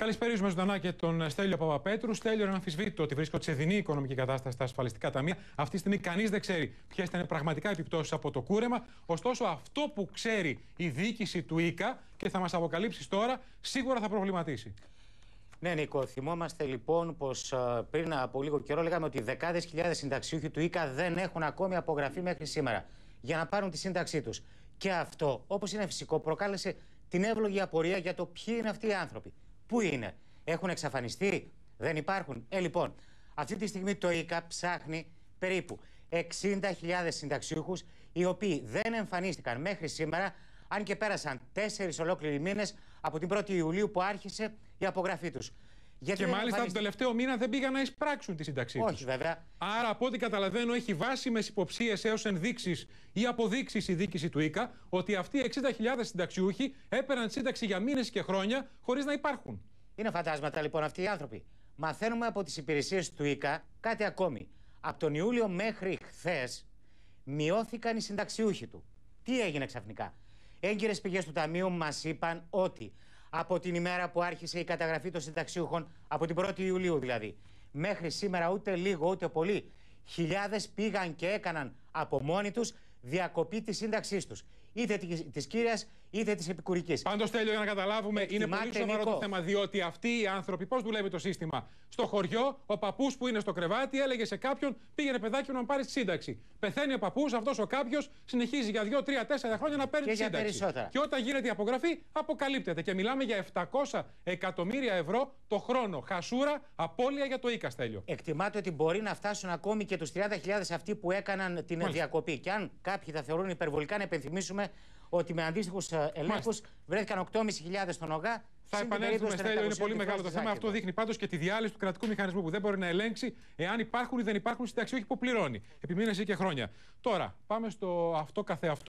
Καλησπέριζουμε ζωντανά και τον Στέλιο Παπαπέτρου. Στέλιο, είναι αμφισβήτητο ότι βρίσκονται σε δεινή οικονομική κατάσταση στα ασφαλιστικά ταμεία. Αυτή τη στιγμή κανείς δεν ξέρει ποιες ήταν πραγματικά επιπτώσεις από το κούρεμα. Ωστόσο, αυτό που ξέρει η διοίκηση του ΙΚΑ και θα μας αποκαλύψεις τώρα, σίγουρα θα προβληματίσει. Ναι, Νίκο, θυμόμαστε λοιπόν πως πριν από λίγο καιρό λέγαμε ότι δεκάδες χιλιάδες συνταξιούχοι του ΙΚΑ δεν έχουν ακόμη απογραφεί μέχρι σήμερα για να πάρουν τη σύνταξή τους. Και αυτό, όπως είναι φυσικό, προκάλεσε την εύλογη απορία για το ποιοι είναι αυτοί οι άνθρωποι. Πού είναι, έχουν εξαφανιστεί, δεν υπάρχουν. Ε, λοιπόν, αυτή τη στιγμή το ΙΚΑ ψάχνει περίπου 60.000 συνταξιούχους οι οποίοι δεν εμφανίστηκαν μέχρι σήμερα, αν και πέρασαν τέσσερις ολόκληροι μήνες από την 1η Ιουλίου που άρχισε η απογραφή τους. Γιατί και μάλιστα εμφανίστη... τον τελευταίο μήνα δεν πήγαν να εισπράξουν τη σύνταξή του. Όχι, βέβαια. Άρα, από ό,τι καταλαβαίνω, έχει βάσιμε υποψίε έω ενδείξει ή αποδείξει η απογραφη του γιατι και μαλιστα τον τελευταιο μηνα δεν πηγαν να εισπραξουν τη συνταξη τους οχι βεβαια αρα απο οτι καταλαβαινω εχει βασιμε υποψιε εω ενδειξει η αποδειξει η δικηση του ΙΚΑ ότι αυτοί οι 60.000 συνταξιούχοι έπαιρναν σύνταξη για μήνες και χρόνια χωρίς να υπάρχουν. Είναι φαντάσματα λοιπόν αυτοί οι άνθρωποι. Μαθαίνουμε από τις υπηρεσίες του ΙΚΑ κάτι ακόμη. Από τον Ιούλιο μέχρι χθες μειώθηκαν οι συνταξιούχοι του. Τι έγινε ξαφνικά. Έγκυρες πηγές του Ταμείου μας είπαν ότι από την ημέρα που άρχισε η καταγραφή των συνταξιούχων, από την 1η Ιουλίου δηλαδή, μέχρι σήμερα ούτε λίγο ούτε πολύ, χιλιάδες πήγαν και έκαναν από μόνοι τους διακοπή της σύνταξής τους είτε της κύριας είτε της επικουρικής. Πάντως, τέλειο για να καταλάβουμε, είναι πολύ σοβαρό το θέμα, διότι αυτοί οι άνθρωποι, πώς δουλεύει το σύστημα. Στο χωριό, ο παππούς που είναι στο κρεβάτι έλεγε σε κάποιον, πήγαινε παιδάκι να πάρει τη σύνταξη. Πεθαίνει ο παππούς, αυτός ο κάποιος συνεχίζει για 2, 3, 4 χρόνια να παίρνει τη σύνταξη. Περισσότερα. Και όταν γίνεται η απογραφή, αποκαλύπτεται. Και μιλάμε για 700 εκατομμύρια ευρώ το χρόνο. Χασούρα, απώλεια για το οίκα, τέλειο. Εκτιμάται ότι μπορεί να φτάσουν ακόμη και τους 30.000 αυτοί που έκαναν την Μάλιστα. διακοπή. Και αν κάποιοι θα θεωρούν υπερβολικά, να υπενθυμίσουμε ότι με αντίστοιχους ε, ελέγχους βρέθηκαν 8.500 στον ΟΓΑ. Θα επανέλθουμε, Στέλιο, είναι πολύ μεγάλο το θέμα. Αυτό λοιπόν. δείχνει πάντως και τη διάλυση του κρατικού μηχανισμού που δεν μπορεί να ελέγξει εάν υπάρχουν ή δεν υπάρχουν συνταξιούχοι που πληρώνει. Επιμείνεσαι και χρόνια. Τώρα, πάμε στο αυτό καθεαυτό.